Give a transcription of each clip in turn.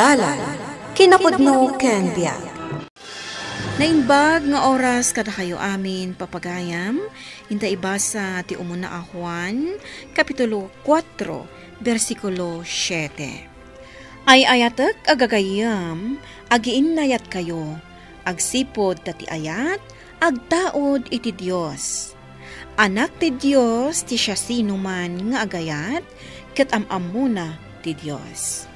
dalan, kinapudno ken Naimbag nga oras kada kayo amin papagayam, inta ibasa ti umuna ahuan, kapitulo 4, versikulo 7. Ay ayatak agagayam, agiinnayat kayo, agsipod tati ayat, agtaod iti Dios. Anak ti Dios ti siya sino man nga agayat, ket amamuna ti Dios.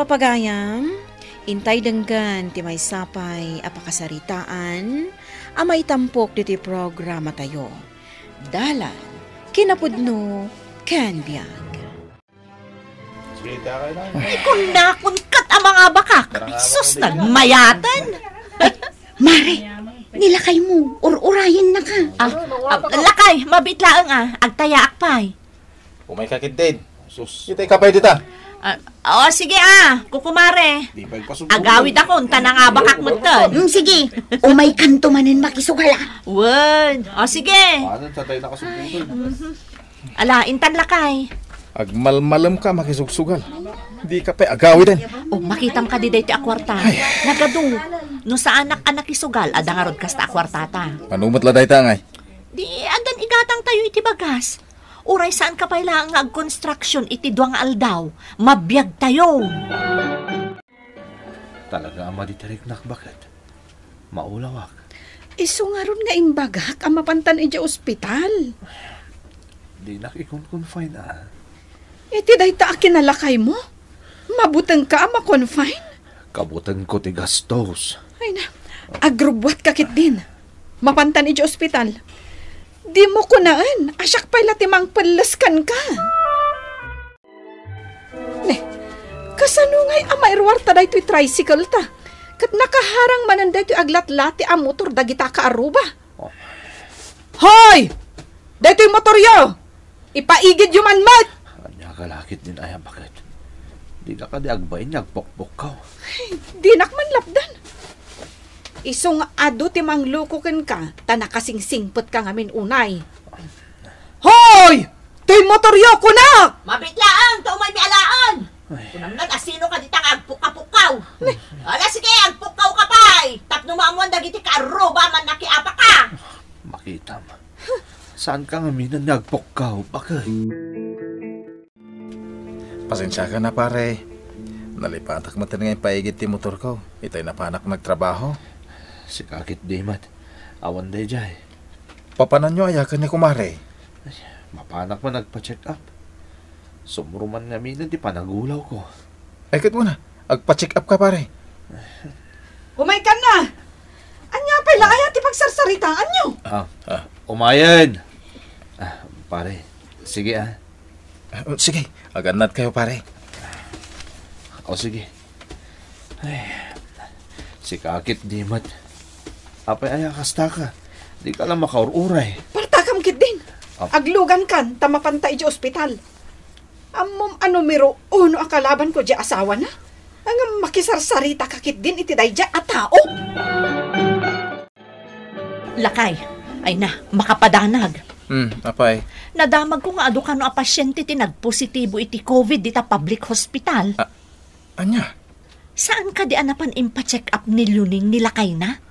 Papagayam, intay denggan ti may sapay apakasaritaan, amay tampok diti programa tayo. Dalan, kinapudno, ken biyag. Ikon na ang mga bakak. Sus, nagmayatan. Mare, nilakay mo, ururayin na ka. Ah, ah, lakay, mabitlaang ah, agtayaak pa'y. Umay kakid din. Sus. Kitay kapay dita. Uh, ah, o, oh, sige ah, kukumare. Di Agawid ako, unta na nga bakak mo Mm, sige, umay kanto manin makisugala. Word. O, oh, sige. Paano ah, sa tayo nakasugod? Mm-hmm. Ala, intan lakay. Agmalmalam ka makisugsugal. Di ka pa agawidan. O, makitam ka di day dito akwarta. Nagadu. No sa anak-anak isugal, adangarod kas ta akwartata. Manumat la ta ngay. Di, andan igatang tayo itibagas. Uray saan ka pala ang ag-construction iti duwang aldaw. Mabiyag tayo. Talaga ama di tarik nakbakat. Maulawak. Isu nga ron nga imbagak ang mapantan iti ospital. Di nakikon-confine ah. Iti dahi ta kinalakay mo? Mabutang ka ama confine? Kabutan ko ti gastos. Ay na, agrubwat kakit din. Mapantan iti ospital. Di mo kunaan. Asyak pala timang palaskan ka. Ne, kasano nga'y amairwar ta da ito'y tricycle ta? Kat nakaharang mananda ito'y aglat-lati ang motor dagita ka aruba. Oh. Hoy! Dito'y motor yo! Ipaigid yung manmat! Anya kalakit din ayam bakit. Di na ka di agbayin, nagpokpok ka. Ay, di nakman lapdan. Isong ado ti manglukukin ka, tanakasingsingpot ka ngamin unay. Hoy! To'y motoryo ko na! Mabitlaan! Ito may mialaan! Kunam na, asino ka ditang agpukapukaw! Ala sige, agpukaw ka pa! Tapno maamuan dagiti karo ba man nakiapa ka! Makita man. Saan ka nga minan nagpukaw, bakay? Eh? Pasensya ka na pare. Nalipatak mo talaga yung paigit ti motor ko. Ito'y napanak nagtrabaho. Si kakit dimat. Awan day jay. Papanan nyo ayakan ni kumare. Ay, mapanak man nagpa-check up. Sumruman nga mina di panagulaw ko. Ay, mo na. Agpa-check up ka pare. Umay ka na! Anya pala ay ati pagsarsaritaan nyo. Ah, ah, umayan. Ah, pare, sige ah. Uh, sige, aganat kayo pare. Ah, o oh, sige. Ay, si Kakit Dimat, Apay ay kastaka. Di ka lang makaururay. Partakam kit din. Ap- Aglugan kan, tamapanta iji ospital. Amom ano miro, uno akalaban ko di asawa na. Ang makisarsarita kakit din iti dayja at tao. Lakay, ay na, makapadanag. Hmm, apay. Nadamag ko nga ado kano a pasyente ti nagpositibo iti COVID dita public hospital. A- anya? Saan ka di anapan impacheck up ni Luning ni Lakay na?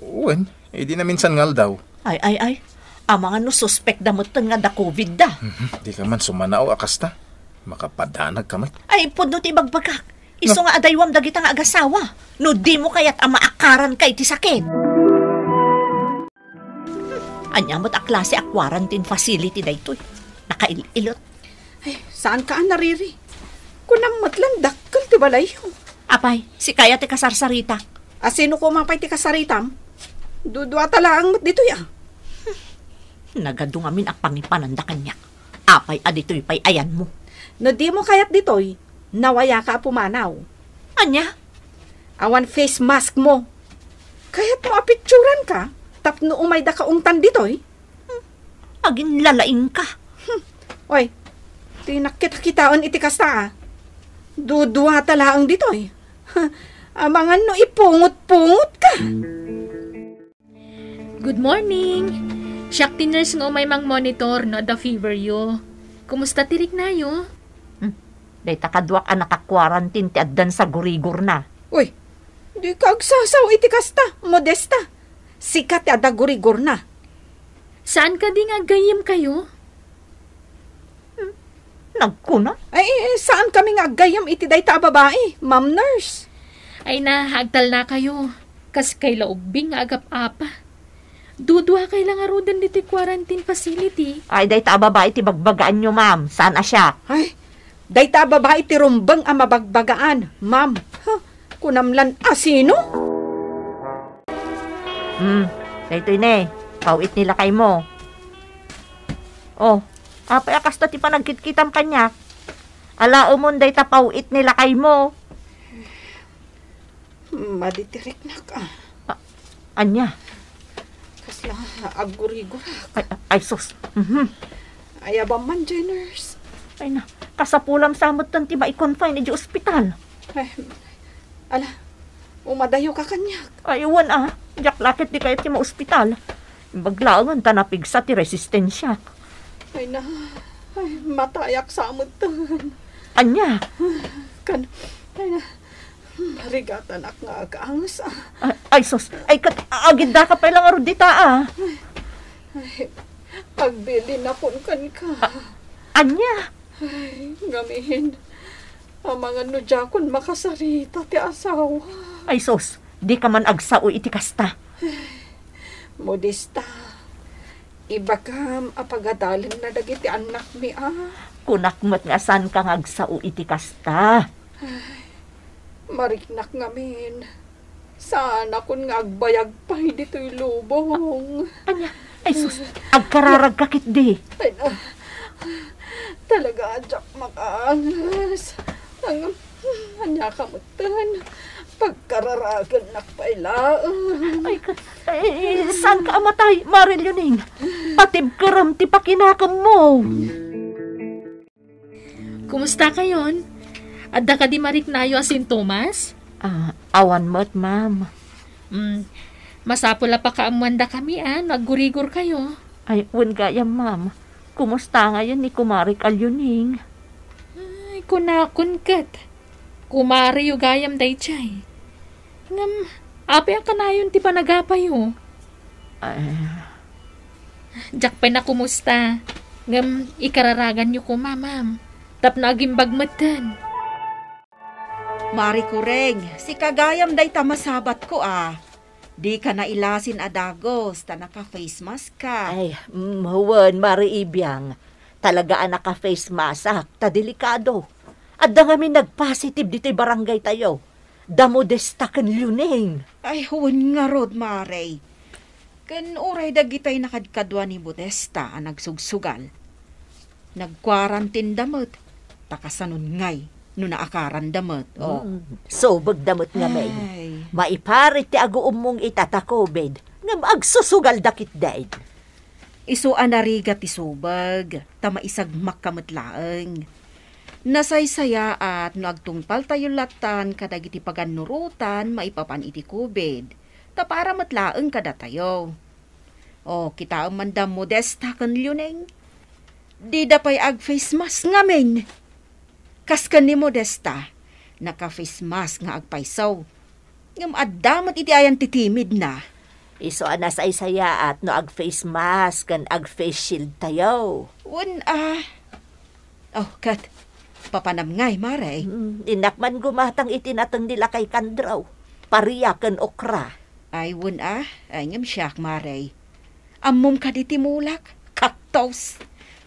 Uwan, eh di na minsan ngal daw. Ay, ay, ay. Amang ano suspect da mo nga da COVID da. Mm-hmm. Di ka man sumanaw akas ta. Makapadanag ka man. Ay, puno ti bagbagak. Iso no. nga adaywam dagitang agasawa. No di mo kayat ang maakaran kay ti sakit. Anyamot a klase a quarantine facility na ito. Nakaililot. Ay, saan ka nariri? Kunang matlang dakkal ti balay Apay, si kaya ti kasarsarita. Asino ah, ko mapay ti kasaritam? Dudwa talaang mat dito ya. Nagadong amin ang pangipananda kanya. Apay aditoy ah, pay ayan mo. No di mo kayat ditoy, nawaya ka pumanaw. Anya? Awan face mask mo. Kayat mo apicturan ah, ka, tapno umay da kaungtan ditoy. Hmm. Agin lalaing ka. Hmm. Oy, tinakita kitaon itikas ta ah. Dudwa talaang ditoy. Amangan no ipungot-pungot ka. Mm. Good morning! Shakti nurse nga umay mang monitor no the fever yo. Kumusta tirik na yo? Hmm. Day takadwak ang ah, naka-quarantine ti addan sa gurigor na. Uy, di ka agsasaw iti kasta, modesta. Sika ti ada gurigor na. Saan ka di nga gayim kayo? Hmm. Nagkuna? Ay, eh, eh, saan kami nga gayam iti day ta babae, ma'am nurse? Ay na, hagtal na kayo. Kas kay laubing agap-apa. Duduha kay lang arudan dito quarantine facility. Ay, day ta babae ti bagbagaan nyo, ma'am. Saan asya? Ay, day ta babae ti rumbang ang mabagbagaan, ma'am. kunamlan asino? Hmm, dito ine, Pawit nila kay mo. Oh, apay akas to ti panagkitkitam kanya. Ala umon day ta pawit nila kay mo. Maditirik na ka. A- ah, anya? nurse la gura Ay, ay sus. Mm-hmm. Ay abang man jay nurse. Ay na, kasapulam samot tan ti i-confine di hospital. Ay, eh, ala, umadayo ka kanyak. Ay, uwan ah, jak lakit di kayo ti ma-ospital. Baglaangan tanapig sa ti resistensya. Ay na, ay matayak samot tan. Anya, Harigatan ak nga agaangs. Ah. Ay, sos. Ay, kat, agid ka pa lang aro dita, ah. Ay, pagbili na pun kan ka. A- anya? Ay, gamihin. Ang mga nudjakon makasarita ti asawa. Ay, sos. Di ka man agsao iti kasta. Modesta. Iba kam apagadalan na dagiti anak mi ah. Kunak nga san kang agsao iti kasta. Ay, Mariknak ngamin. Sana kun nga agbayag pa hindi to'y lubong. Anya, ay sus, agkararagkakit di. Ay na, talaga adyak makaangas. Ang, anya kamutan, pagkararagan pala. Ay, ay, saan ka amatay, Maril Yuning? Patib karam ti pakinakam mo. Kumusta kayon? At da di marik na asin Thomas? Ah, awan mo't, ma'am. Mm, masapula pa kaamuanda kami, ah. Naggurigor kayo. Ay, wen gaya, ma'am. Kumusta ngayon ni Kumari Alyuning? Ay, kunakon kat. Kumari yu gayam chay. Ngam, api ang kanayon ti panagapay, oh. Ay. Jack na kumusta. Ngam, ikararagan niyo ko, ma'am. Tap na agimbag matan. Mari kureng, si kagayam day tamasabat ko ah. Di ka na ilasin adagos, ah, ta naka-face mask ka. Ay, mahuwan, Mari Ibyang. Talaga ah, naka-face mask, ah, ta delikado. At da kami nag-positive dito'y barangay tayo. Damo destakan luning. Ay, huwan nga rod, Mari. Kan uray dagitay nakadkadwa ni Modesta ang nagsugsugal. Nag-quarantine damot, takasanon ngay no naakaran mm. damot. Oh. Mm. So, bagdamot nga may. Maiparit ti aguom mong itatakobed, nga agsusugal dakit daid. Iso anariga ti subag, tama isag makamatlaeng. Nasaysaya at nagtungpal tayo latan kadagiti paganurutan maipapan iti kubed. Ta para matlaeng kada tayo. O, kita ang mandam modesta kan Di da pa'y ag face mask ngamin. Kaskan ni Modesta, naka-face mask nga agpaysaw. Ngam adamat iti ayan titimid na. Iso e anas ay saya at no ag-face mask kan ag-face shield tayo. Un ah... Uh... Oh, kat. Papanamngay, maray. Mm, inakman gumatang itinatang nila kay Kandraw. Pariya kan okra. Ay, un, ah. Ay, ngam siyak, Mare. Amum ka ditimulak. timulak. Kaktos.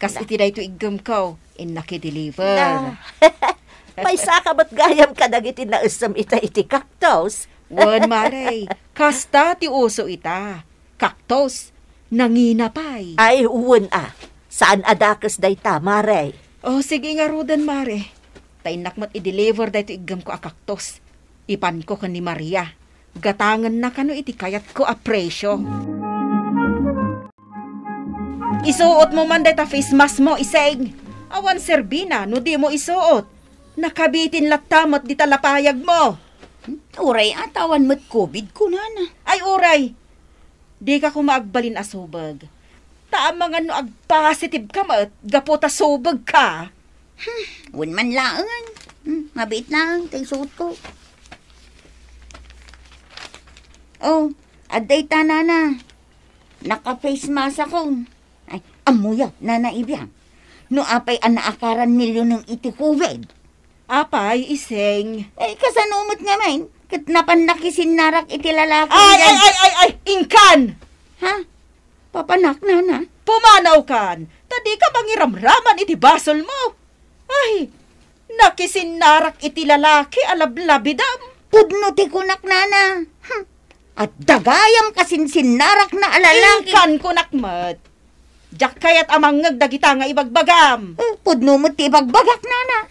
Kas iti da ito igam ko in nakideliver. May sakabat gayam kadagiti na usam ita iti cactus. Wan maray, kasta ti uso ita. Kaktos, nanginapay. Ay, uwan ah. Saan adakas day ta, maray? Oh, sige nga rudan, mare. Tainak mat i-deliver day igam ko a kaktos. Ipan ko ka ni Maria. Gatangan na kano iti kayat ko a presyo. Isuot mo man day ta face mask mo, iseg. Awan serbina, no di mo isuot. Nakabitin latamat di talapayag mo. Hmm? Uray, atawan mo't COVID ko, nana. Ay, uray. Di ka kumaagbalin asubag. Taamang ano ag positive ka ma't gaputa subag ka. Hmm, un man laang. Hmm, mabit lang, kay suot ko. Oh, aday nana. Naka-face mask ako. Ay, amuya, nana ibiyang no apay ang naakaran nilyo ng iti COVID. Apay, iseng. Ay, eh, kasanumot nga men. Kat napanlakisin narak iti lalaki. Ay, ay, ay, ay, ay, inkan! Ha? Papanak na na. Pumanaw kan. Tadi ka mangiramraman iti basol mo. Ay, nakisin narak iti lalaki alablabidam. Pudno ti kunak nana. Hm. At dagayam kasin sinarak na alalaki. Inkan kunak mat. Jakayat amangag dagita nga ibagbagam. Hmm, uh, pudno mo ti ibagbagak, nana.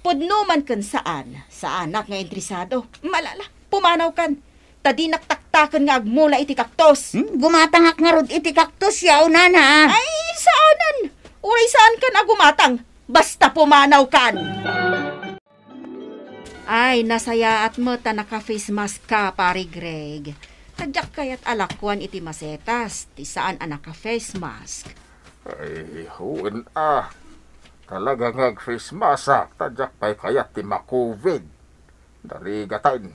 Pudno man kan saan, sa anak nga interesado. Malala, pumanaw kan. Tadi naktaktakan nga agmula iti kaktos. Hmm? Gumatangak nga rod iti kaktos, yaw, nana. Ay, saanan? Uray saan kan agumatang? Basta pumanaw kan. Ay, nasaya at mo ta naka-face mask ka, pari Greg. Tadyak kayat alakwan iti masetas, ti saan anak ka face mask. Ay, huin ah. Talaga nga face mask ah. Tadyak pay kayat ti makovid. Darigatan.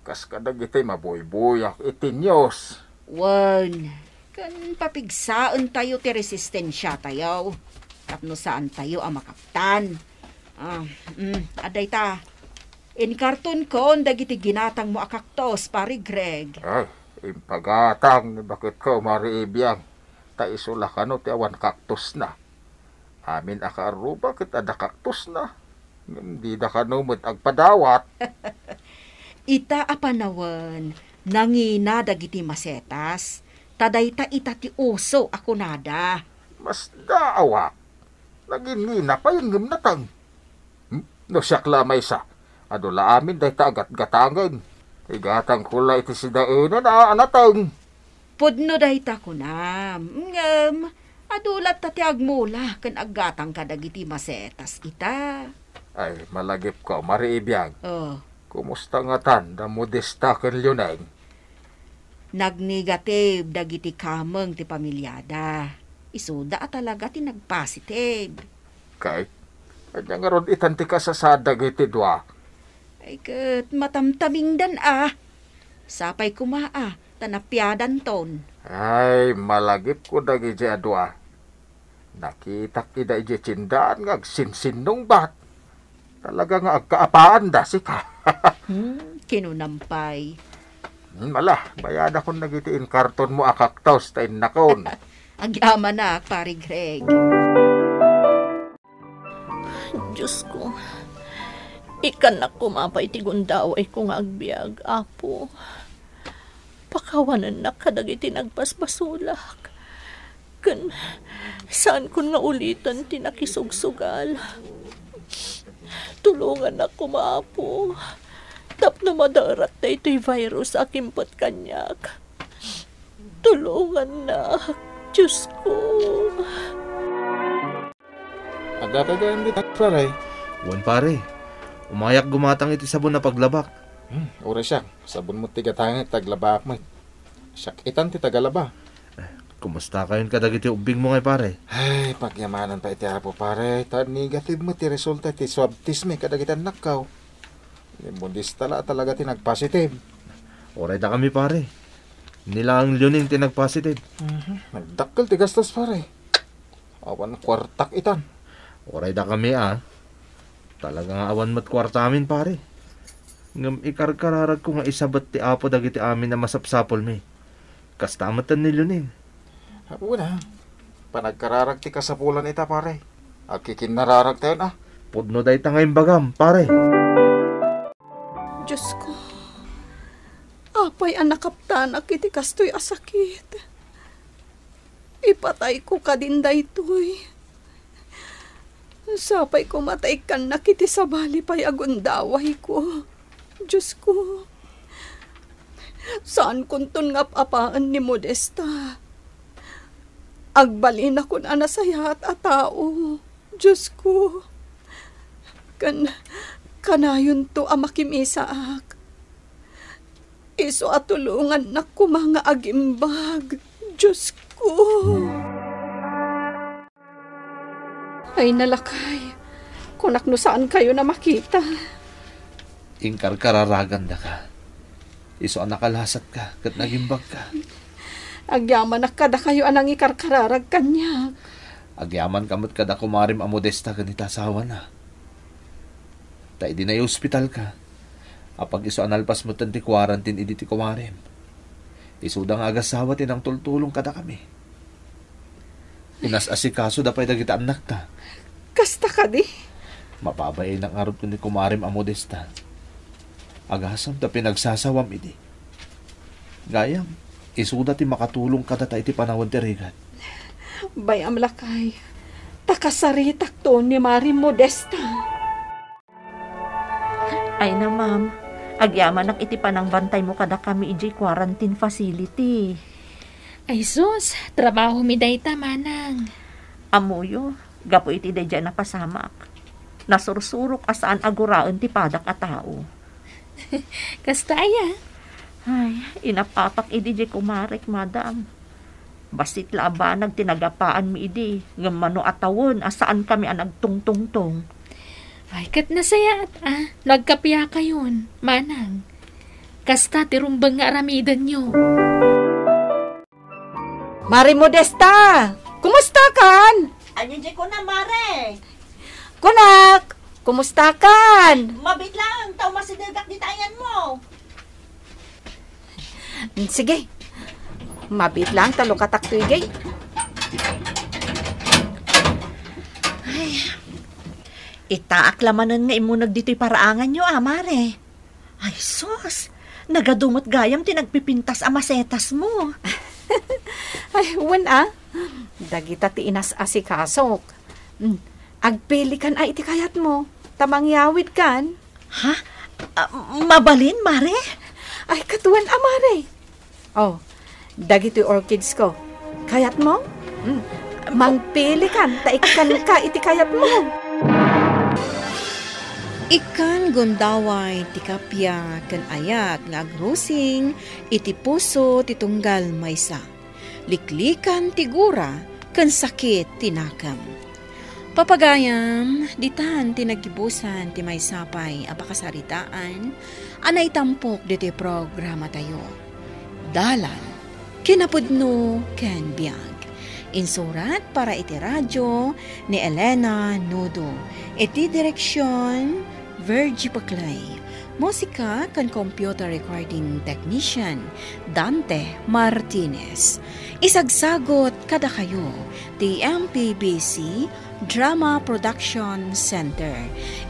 Kas kadag iti maboy-boyak iti news. Wan, kan papigsaan tayo ti resistensya tayo. Tapno saan tayo ang ah, makaptan. Ah, mm, aday ta, In karton ko, dagiti ginatang mo akaktos, pari Greg. Ay, ah, impagatang, bakit ko mariibiyang? Ta isula ka no, ti awan kaktos na. Amin akaaruba, kita ada kaktos na. Hindi da ka numot agpadawat. ita apanawan, nangina dagiti masetas, taday ta ita ti uso ako nada. Mas daawa, naging nina pa yung gimnatang. Hmm? No siya klamay sa, Ado la amin day tagat-gatagan. Igatang eh, kula iti si dainan a anatang. Pudno day ta ko na. Um, adulat ta ti agmula eh, oh. kan agatang kadagiti masetas ita. Ay, malagip ko, mariibiyag. Oh. Kumusta nga tanda mo dista kan luneng? Nagnegative dagiti kameng ti pamilyada. Isuda at talaga ti nagpositive. Kay, kanya eh, nga ron itanti sa sadag iti dwa ay kat matamtaming dan ah. Sapay kumaa, ah. tanapyadan ton. Ay, malagip ko na ije adwa. Ah. Nakita kita ije cindaan ngag sinsinong bat. Talaga nga agkaapaan da si ka. hmm, kinunampay. Mala, hmm, bayad akong nagitiin karton mo akaktaos ah, ta innakon. Agyama na, pari Greg. Diyos ko. Ikan na kumapay ti gundaway kung agbiag, apo. Pakawanan na kadagiti nagpasbasulak. Kan, saan kun nga ulitan tinakisugsugal? Tulungan na kumapo. Tap na madarat na ito'y virus akimpat kanyak. Tulungan na, Diyos ko. Agad-agad ang bitak, pare. Juan pare, Umayak gumatang iti sabon na paglabak. Hmm, ura siya. Sabon mo tiga tangit, taglabak mo. Siyak itan ti tagalaba. Eh, kumusta kayon kadag iti ubing mo ngay pare? Ay, pagyamanan pa iti apo pare. Ta negative mo ti resulta ti swab test me eh, kadag itan nakaw. Limbundis tala talaga ti nagpositive. Oray da kami pare. Nilang luning ti nagpositive. Mm-hmm. Nagdakkel ti gastos pare. Awan kwartak itan. Oray da kami ah. Talaga nga awan mat kwarta amin pare. Ngam ikarkararag ko nga isabat ti apo dagiti amin na masapsapol mi. Kastamatan ni Lunin. Una, panagkararag ti kasapulan ita pare. At kikinararag tayo na. Ah. Pudno day tangayong bagam pare. Diyos ko. Apay anak kaptan akiti kastoy asakit. Ipatay ko ka din daytoy. Sapay ko matay kan nakiti sa bali pa'y agundaway ko. Diyos ko. Saan kun ton nga apaan ni Modesta? Agbalin na kun ana saya at atao. Diyos ko. Kan, kanayon to amakimisaak. Iso atulungan na kumanga agimbag. Diyos ko. Ay nalakay, kunak no saan kayo na makita. Ingkarkararagan na ka. Iso ang nakalasat ka, kat nagimbag ka. Agyaman kada kayo anang ikarkararag kanya. Agyaman kamot kada kumarim amodesta ganita asawa na. Ta idi na ospital ka. Apag iso analpas mo tanti quarantine idi ti kumarim. Isuda nga agasawa tinang tultulong kada kami Inas asikaso da dapat dagita anak ta. Kasta ka di? Mapabay ng arot ko ni kumarim ang modesta. Agasam ta pinagsasawam idi. Gayam, isuda ti makatulong kada ta iti panawad terigat. Bayam lakay, takasaritak to ni Mari Modesta. Ay na ma'am, agyaman ak iti panang bantay mo kada kami iji quarantine facility. Ay sus, trabaho mi day tamanang. Amuyo, gapo iti day na pasamak. Nasursurok asaan aguraan ti padak a tao. Kastaya. Ay, inapapak idi di kumarek, madam. Basit labanag tinagapaan mi idi, ngamano atawon asaan kami ang nagtungtungtong. Ay, kat nasaya at ah, nagkapiya kayon, manang. Kasta tirumbang nga aramidan nyo. Music Mare Modesta, kumusta kan? Anyan di ko na, Mare. Kunak, kumusta kan? Mabit lang, tao masidagak di tayan mo. Sige, mabit lang, katak kataktuigay. Eh, Ay, itaaklamanan nga imunag dito'y paraangan nyo, Amare. Ah, Ay, sus, nagadumot gayam tinagpipintas amasetas mo. Ay, wan ah. Dagita ti inas asikasok. Mm, agpili kan ay iti kayat mo. Tamangyawid kan. Ha? Uh, mabalin, mare? Ay, katuan amare. Ah, mare. Oh, dagito orchids ko. Kayat mo? Mm. Mangpili kan, taikan ka iti kayat mo. Ikan gundaway ti kapya kan ayat nga agrusing iti puso titunggal maysa liklikan tigura kan sakit tinakam. Papagayam, ditan tinagibusan ti may sapay apakasaritaan, anay tampok diti programa tayo. Dalan, kinapudno ken biag. Insurat para iti radyo ni Elena Nudo. Iti direksyon, Virgie Paclay. Musika kan computer recording technician Dante Martinez. Isagsagot kada kayo the MPBC Drama Production Center.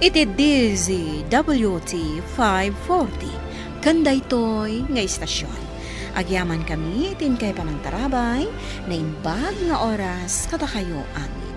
Iti DZ WT 540. Kandaytoy nga istasyon. Agyaman kami itin kay panang tarabay na imbag nga oras kada kayo amin.